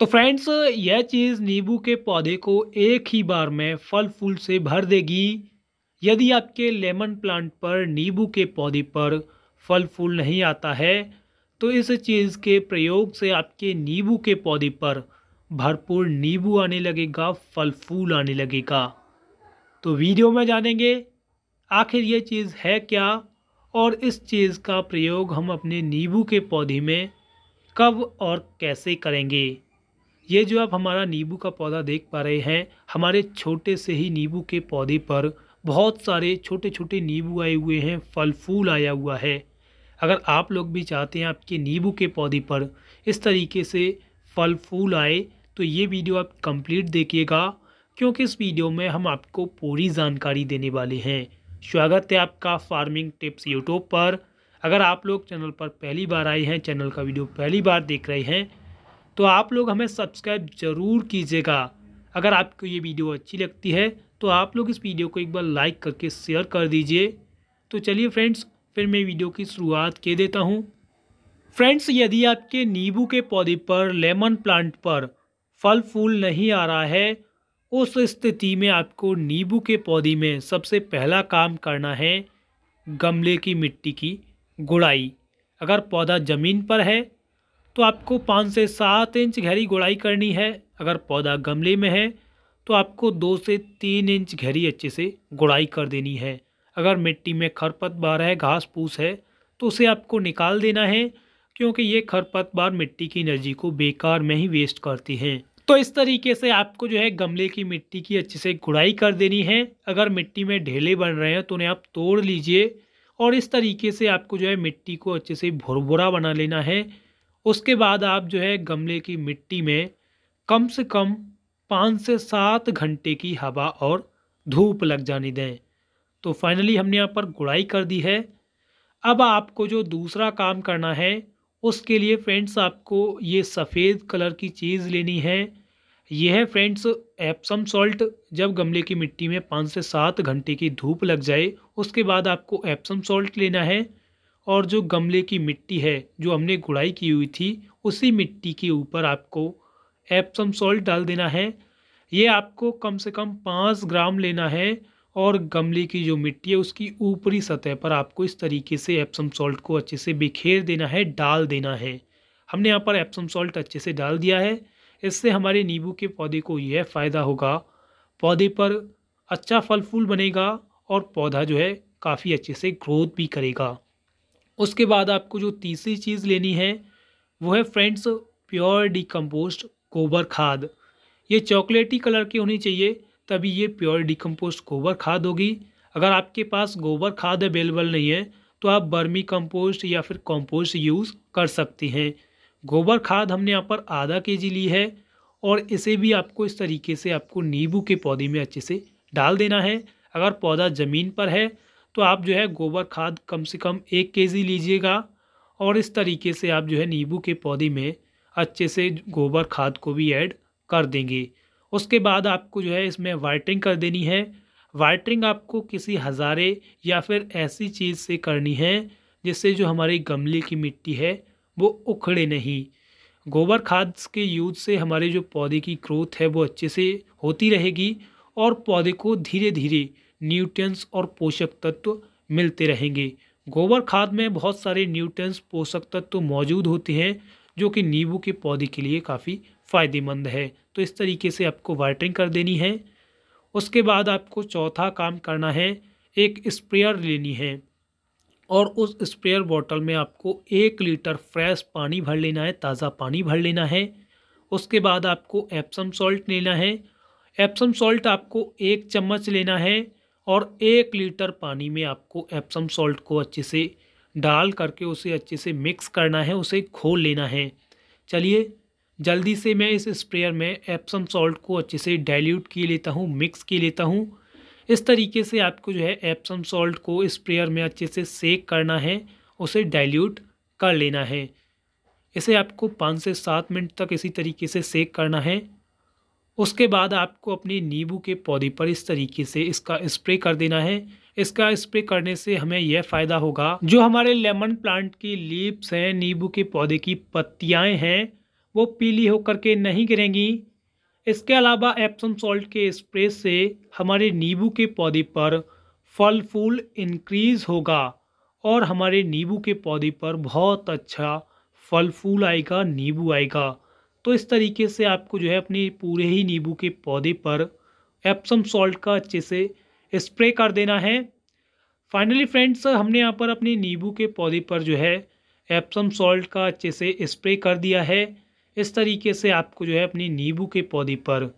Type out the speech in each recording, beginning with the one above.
तो फ्रेंड्स यह चीज़ नींबू के पौधे को एक ही बार में फल फूल से भर देगी यदि आपके लेमन प्लांट पर नींबू के पौधे पर फल फूल नहीं आता है तो इस चीज़ के प्रयोग से आपके नींबू के पौधे पर भरपूर नींबू आने लगेगा फल फूल आने लगेगा तो वीडियो में जानेंगे आखिर ये चीज़ है क्या और इस चीज़ का प्रयोग हम अपने नींबू के पौधे में कब और कैसे करेंगे ये जो आप हमारा नींबू का पौधा देख पा रहे हैं हमारे छोटे से ही नींबू के पौधे पर बहुत सारे छोटे छोटे नींबू आए हुए हैं फल फूल आया हुआ है अगर आप लोग भी चाहते हैं आपके नींबू के पौधे पर इस तरीके से फल फूल आए तो ये वीडियो आप कंप्लीट देखिएगा क्योंकि इस वीडियो में हम आपको पूरी जानकारी देने वाले हैं स्वागत है आपका फार्मिंग टिप्स यूट्यूब पर अगर आप लोग चैनल पर पहली बार आए हैं चैनल का वीडियो पहली बार देख रहे हैं तो आप लोग हमें सब्सक्राइब ज़रूर कीजिएगा अगर आपको ये वीडियो अच्छी लगती है तो आप लोग इस वीडियो को एक बार लाइक करके शेयर कर दीजिए तो चलिए फ्रेंड्स फिर मैं वीडियो की शुरुआत के देता हूँ फ्रेंड्स यदि आपके नींबू के पौधे पर लेमन प्लांट पर फल फूल नहीं आ रहा है उस स्थिति में आपको नींबू के पौधे में सबसे पहला काम करना है गमले की मिट्टी की गुड़ाई अगर पौधा ज़मीन पर है तो आपको पाँच से सात इंच गहरी गोड़ाई करनी है अगर पौधा गमले में है तो आपको दो से तीन इंच गहरी अच्छे से गुड़ाई कर देनी है अगर मिट्टी में खरपतवार है घास फूस है तो उसे आपको निकाल देना है क्योंकि ये खरपतवार मिट्टी की एनर्जी को बेकार में ही वेस्ट करती हैं तो इस तरीके से आपको जो है गमले की मिट्टी की अच्छे से गुड़ाई कर देनी है अगर मिट्टी में ढेले बन रहे हैं तो उन्हें आप तोड़ लीजिए और इस तरीके से आपको जो है मिट्टी को अच्छे से भुरभुरा बना लेना है उसके बाद आप जो है गमले की मिट्टी में कम से कम पाँच से सात घंटे की हवा और धूप लग जाने दें तो फाइनली हमने यहाँ पर गुड़ाई कर दी है अब आपको जो दूसरा काम करना है उसके लिए फ्रेंड्स आपको ये सफ़ेद कलर की चीज़ लेनी है यह है फ्रेंड्स एप्सम सॉल्ट जब गमले की मिट्टी में पाँच से सात घंटे की धूप लग जाए उसके बाद आपको एप्सम सॉल्ट लेना है और जो गमले की मिट्टी है जो हमने गुड़ाई की हुई थी उसी मिट्टी के ऊपर आपको एप्सम सॉल्ट डाल देना है ये आपको कम से कम पाँच ग्राम लेना है और गमले की जो मिट्टी है उसकी ऊपरी सतह पर आपको इस तरीके से एप्सम सॉल्ट को अच्छे से बिखेर देना है डाल देना है हमने यहाँ पर एप्सम सॉल्ट अच्छे से डाल दिया है इससे हमारे नींबू के पौधे को यह फ़ायदा होगा पौधे पर अच्छा फल फूल बनेगा और पौधा जो है काफ़ी अच्छे से ग्रोथ भी करेगा उसके बाद आपको जो तीसरी चीज़ लेनी है वो है फ्रेंड्स प्योर डिकम्पोस्ट गोबर खाद ये चॉकलेटी कलर की होनी चाहिए तभी ये प्योर डिकम्पोस्ट गोबर खाद होगी अगर आपके पास गोबर खाद अवेलेबल नहीं है तो आप बर्मी कंपोस्ट या फिर कंपोस्ट यूज़ कर सकती हैं गोबर खाद हमने यहाँ पर आधा के जी ली है और इसे भी आपको इस तरीके से आपको नींबू के पौधे में अच्छे से डाल देना है अगर पौधा ज़मीन पर है तो आप जो है गोबर खाद कम से कम एक के लीजिएगा और इस तरीके से आप जो है नींबू के पौधे में अच्छे से गोबर खाद को भी ऐड कर देंगे उसके बाद आपको जो है इसमें वाइटरिंग कर देनी है वाइटरिंग आपको किसी हज़ारे या फिर ऐसी चीज़ से करनी है जिससे जो हमारी गमले की मिट्टी है वो उखड़े नहीं गोबर खाद के यूज से हमारे जो पौधे की ग्रोथ है वो अच्छे से होती रहेगी और पौधे को धीरे धीरे न्यूट्रिएंट्स और पोषक तत्व मिलते रहेंगे गोबर खाद में बहुत सारे न्यूट्रिएंट्स पोषक तत्व मौजूद होते हैं जो कि नींबू के पौधे के लिए काफ़ी फ़ायदेमंद है तो इस तरीके से आपको वाटरिंग कर देनी है उसके बाद आपको चौथा काम करना है एक स्प्रेयर लेनी है और उस स्प्रेयर बॉटल में आपको एक लीटर फ्रेश पानी भर लेना है ताज़ा पानी भर लेना है उसके बाद आपको एप्सम सॉल्ट लेना है एप्सम सॉल्ट आपको एक चम्मच लेना है और एक लीटर पानी में आपको एप्सम सॉल्ट को अच्छे से डाल करके उसे अच्छे से मिक्स करना है उसे खोल लेना है चलिए जल्दी से मैं इस स्प्रेयर में एप्सम सॉल्ट को अच्छे से डाइल्यूट की लेता हूँ मिक्स की लेता हूँ इस तरीके से आपको जो है एप्सम सॉल्ट को स्प्रेयर में अच्छे से सेक करना है उसे डाइल्यूट कर लेना है इसे आपको पाँच से सात मिनट तक इसी तरीके से सेक करना है उसके बाद आपको अपने नींबू के पौधे पर इस तरीके से इसका स्प्रे कर देना है इसका स्प्रे करने से हमें यह फ़ायदा होगा जो हमारे लेमन प्लांट की लीप्स हैं नींबू के पौधे की पत्तियाँ हैं वो पीली होकर के नहीं गिरेंगी इसके अलावा एप्सम सॉल्ट के स्प्रे से हमारे नींबू के पौधे पर फल फूल इंक्रीज़ होगा और हमारे नींबू के पौधे पर बहुत अच्छा फल फूल आएगा नींबू आएगा तो इस तरीके से आपको जो है अपने पूरे ही नींबू के पौधे पर एप्सम सॉल्ट का अच्छे से स्प्रे कर देना है फाइनली फ्रेंड्स हमने यहाँ पर अपने नींबू के पौधे पर जो है एप्सम सॉल्ट का अच्छे से स्प्रे कर दिया है इस तरीके से आपको जो है अपने नींबू के पौधे पर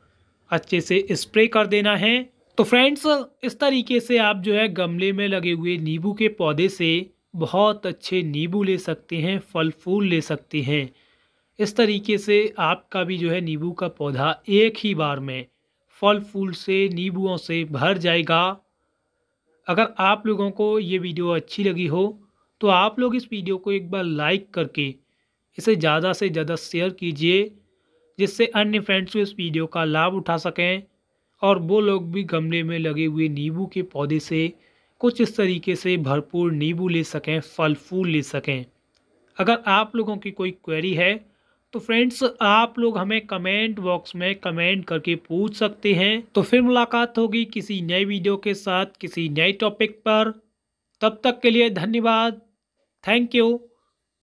अच्छे से स्प्रे कर देना है तो फ्रेंड्स इस तरीके से आप जो है गमले में लगे हुए नींबू के पौधे से बहुत अच्छे नींबू ले सकते हैं फल फूल ले सकते हैं इस तरीके से आपका भी जो है नींबू का पौधा एक ही बार में फल फूल से नींबुओं से भर जाएगा अगर आप लोगों को ये वीडियो अच्छी लगी हो तो आप लोग इस वीडियो को एक बार लाइक करके इसे ज़्यादा से ज़्यादा शेयर कीजिए जिससे अन्य फ्रेंड्स भी इस वीडियो का लाभ उठा सकें और वो लोग भी गमले में लगे हुए नींबू के पौधे से कुछ इस तरीके से भरपूर नींबू ले सकें फल फूल ले सकें अगर आप लोगों की कोई क्वेरी है तो फ्रेंड्स आप लोग हमें कमेंट बॉक्स में कमेंट करके पूछ सकते हैं तो फिर मुलाकात होगी किसी नए वीडियो के साथ किसी नए टॉपिक पर तब तक के लिए धन्यवाद थैंक यू